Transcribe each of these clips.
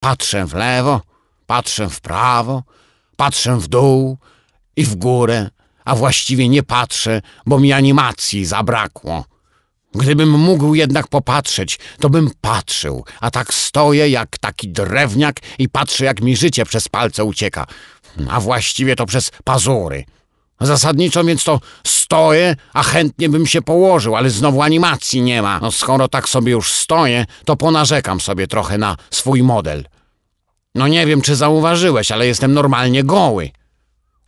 Patrzę w lewo, patrzę w prawo, patrzę w dół i w górę, a właściwie nie patrzę, bo mi animacji zabrakło. Gdybym mógł jednak popatrzeć, to bym patrzył, a tak stoję jak taki drewniak i patrzę, jak mi życie przez palce ucieka, a właściwie to przez pazury. Zasadniczo więc to stoję, a chętnie bym się położył, ale znowu animacji nie ma. No skoro tak sobie już stoję, to ponarzekam sobie trochę na swój model. No nie wiem, czy zauważyłeś, ale jestem normalnie goły.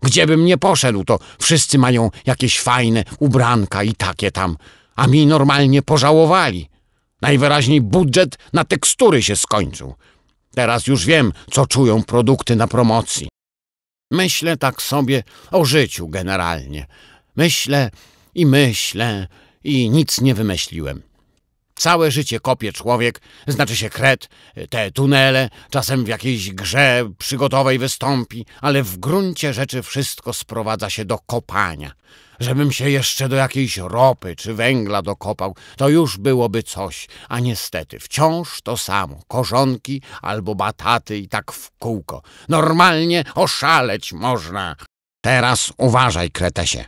Gdziebym nie poszedł, to wszyscy mają jakieś fajne ubranka i takie tam, a mi normalnie pożałowali. Najwyraźniej budżet na tekstury się skończył. Teraz już wiem, co czują produkty na promocji. Myślę tak sobie o życiu generalnie. Myślę i myślę i nic nie wymyśliłem. Całe życie kopie człowiek, znaczy się kret, te tunele, czasem w jakiejś grze przygotowej wystąpi, ale w gruncie rzeczy wszystko sprowadza się do kopania. Żebym się jeszcze do jakiejś ropy czy węgla dokopał, to już byłoby coś, a niestety wciąż to samo, korzonki albo bataty i tak w kółko. Normalnie oszaleć można. Teraz uważaj, kretesie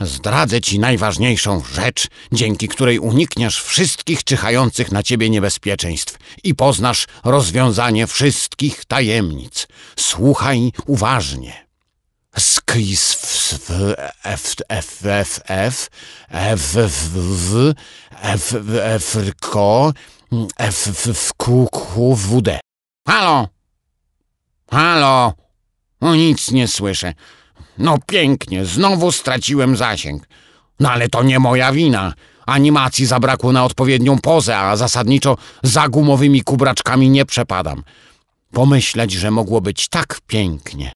zdradzę ci najważniejszą rzecz, dzięki której unikniesz wszystkich czyhających na ciebie niebezpieczeństw i poznasz rozwiązanie wszystkich tajemnic. Słuchaj uważnie. Skis f f f f f f w f f ko f f q q w d. Halo! Halo! O no, nic nie słyszę. No pięknie, znowu straciłem zasięg. No ale to nie moja wina. Animacji zabrakło na odpowiednią pozę, a zasadniczo za gumowymi kubraczkami nie przepadam. Pomyśleć, że mogło być tak pięknie.